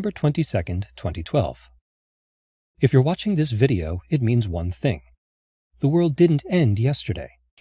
2012.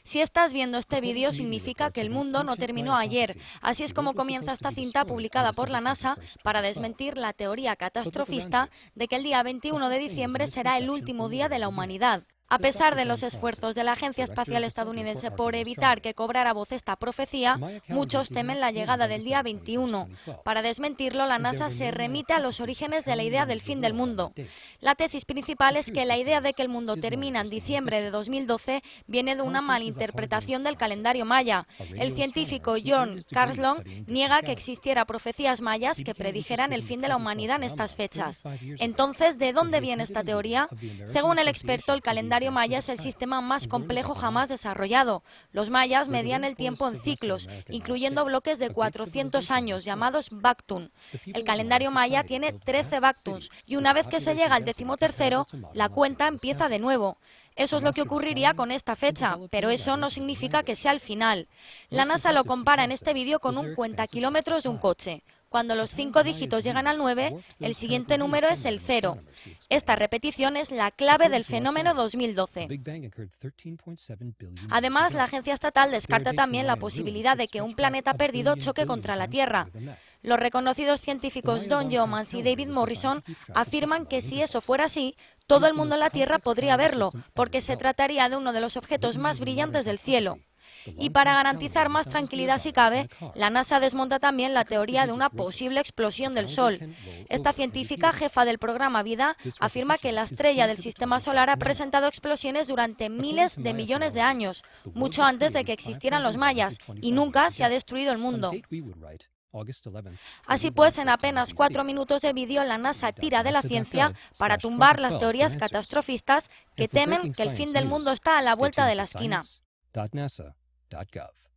Si estás viendo este vídeo significa que el mundo no terminó ayer. Así es como comienza esta cinta publicada por la NASA para desmentir la teoría catastrofista de que el día 21 de diciembre será el último día de la humanidad. A pesar de los esfuerzos de la Agencia Espacial Estadounidense por evitar que cobrara voz esta profecía, muchos temen la llegada del día 21. Para desmentirlo, la NASA se remite a los orígenes de la idea del fin del mundo. La tesis principal es que la idea de que el mundo termina en diciembre de 2012 viene de una malinterpretación del calendario maya. El científico John Carlson niega que existiera profecías mayas que predijeran el fin de la humanidad en estas fechas. Entonces, ¿de dónde viene esta teoría? Según el experto, el calendario calendario maya es el sistema más complejo jamás desarrollado. Los mayas medían el tiempo en ciclos, incluyendo bloques de 400 años, llamados baktun. El calendario maya tiene 13 baktuns y una vez que se llega al decimotercero, la cuenta empieza de nuevo. Eso es lo que ocurriría con esta fecha, pero eso no significa que sea el final. La NASA lo compara en este vídeo con un cuenta kilómetros de un ah. coche. Cuando los cinco dígitos llegan al nueve, el siguiente número es el cero. Esta repetición es la clave del fenómeno 2012. Además, la agencia estatal descarta también la posibilidad de que un planeta perdido choque contra la Tierra. Los reconocidos científicos Don Jomans y David Morrison afirman que si eso fuera así, todo el mundo en la Tierra podría verlo, porque se trataría de uno de los objetos más brillantes del cielo. Y para garantizar más tranquilidad si cabe, la NASA desmonta también la teoría de una posible explosión del Sol. Esta científica, jefa del programa Vida, afirma que la estrella del sistema solar ha presentado explosiones durante miles de millones de años, mucho antes de que existieran los mayas, y nunca se ha destruido el mundo. Así pues, en apenas cuatro minutos de vídeo, la NASA tira de la ciencia para tumbar las teorías catastrofistas que temen que el fin del mundo está a la vuelta de la esquina. www.state.gov.